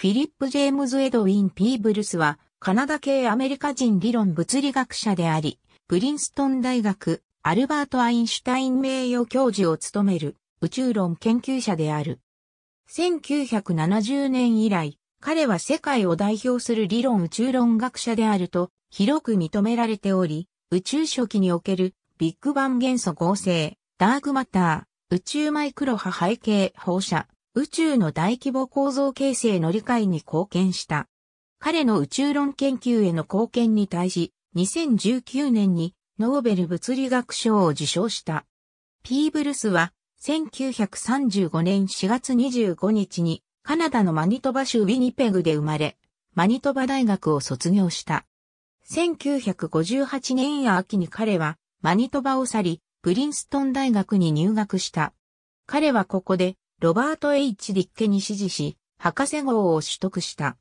フィリップ・ジェームズ・エドウィン・ピーブルスは、カナダ系アメリカ人理論物理学者であり、プリンストン大学、アルバート・アインシュタイン名誉教授を務める宇宙論研究者である。1970年以来、彼は世界を代表する理論宇宙論学者であると広く認められており、宇宙初期におけるビッグバン元素合成、ダークマター、宇宙マイクロ波背景放射、宇宙の大規模構造形成の理解に貢献した。彼の宇宙論研究への貢献に対し、2019年にノーベル物理学賞を受賞した。ピーブルスは、1935年4月25日に、カナダのマニトバ州ウィニペグで生まれ、マニトバ大学を卒業した。1958年秋に彼は、マニトバを去り、プリンストン大学に入学した。彼はここでロバート・ H・ ディッケに指示し、博士号を取得した。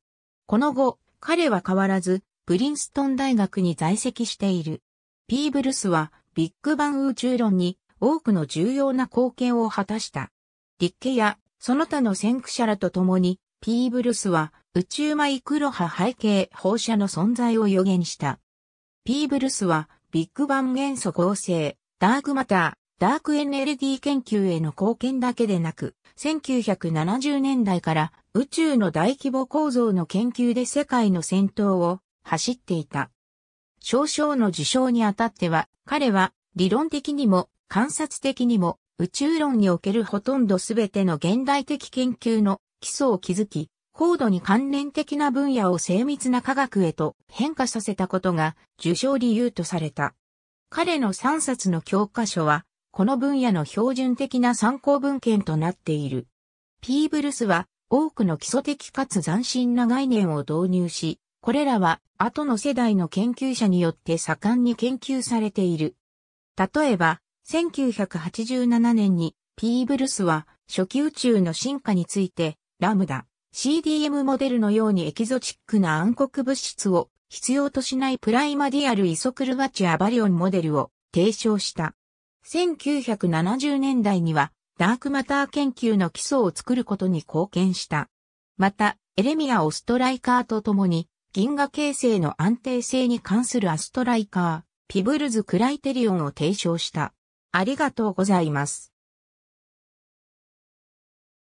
この後、彼は変わらず、プリンストン大学に在籍している。ピーブルスは、ビッグバン宇宙論に多くの重要な貢献を果たした。ディッケや、その他の先駆者らと共に、ピーブルスは、宇宙マイクロ波背景放射の存在を予言した。ピーブルスは、ビッグバン元素合成、ダークマター、ダークエネルギー研究への貢献だけでなく、1970年代から宇宙の大規模構造の研究で世界の先頭を走っていた。少々の受賞にあたっては、彼は理論的にも観察的にも宇宙論におけるほとんどすべての現代的研究の基礎を築き、高度に関連的な分野を精密な科学へと変化させたことが受賞理由とされた。彼の3冊の教科書はこの分野の標準的な参考文献となっている。ピーブルスは多くの基礎的かつ斬新な概念を導入し、これらは後の世代の研究者によって盛んに研究されている。例えば、1987年にピーブルスは初期宇宙の進化について、ラムダ、CDM モデルのようにエキゾチックな暗黒物質を必要としないプライマディアルイソクルバチアバリオンモデルを提唱した。1970年代にはダークマター研究の基礎を作ることに貢献した。また、エレミア・オストライカーと共に、銀河形成の安定性に関するアストライカー、ピブルズ・クライテリオンを提唱した。ありがとうございます。